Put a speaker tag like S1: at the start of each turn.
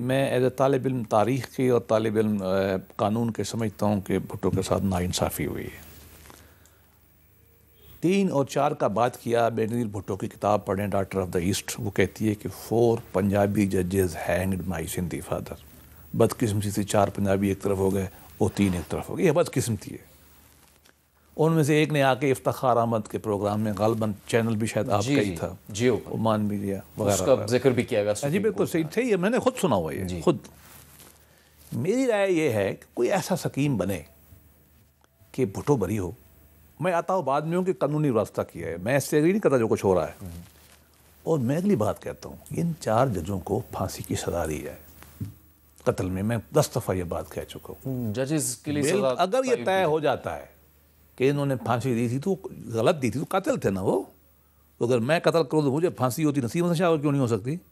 S1: मैं as a तालब इम तारीख़ की और तालब इम कानून के समझता हूँ कि भुट्टो के साथ नाइंसाफ़ी हुई है तीन और चार का बात किया बेनजीर भुट्टो की किताब पढ़ें डॉक्टर ऑफ द ईस्ट वो कहती है कि फोर पंजाबी जजेज हैंगड माई सिंधी फादर बदकिस्मती से चार पंजाबी एक तरफ हो गए वो तीन एक तरफ हो गए यह बदकिस्मती है उनमें से एक ने आके इफ्तार अहमद के प्रोग्राम में गालबन चैनल भी शायद आपका ही था जियो ओमान मीडिया वगैरह जिक्र भी किया गया जी बिल्कुल सही थे ये मैंने खुद सुना हुआ ये खुद मेरी राय ये है कि कोई ऐसा सकीम बने कि भुटो भरी हो मैं आता हूँ बाद में हूँ कि कानूनी व्यवस्था किया है मैं इससे नहीं करता जो कुछ हो रहा है और मैं अगली बात कहता हूँ इन चार जजों को फांसी की सजा दी जाए कत्ल में मैं दस दफ़ा ये बात कह चुका हूँ जजेस hmm, के लिए अगर ये तय हो जाता है कि इन्होंने फांसी दी थी तो गलत दी थी तो कातिल थे ना वो तो अगर मैं कतल करूँ तो मुझे फांसी होती नसीब शाह और क्यों नहीं हो सकती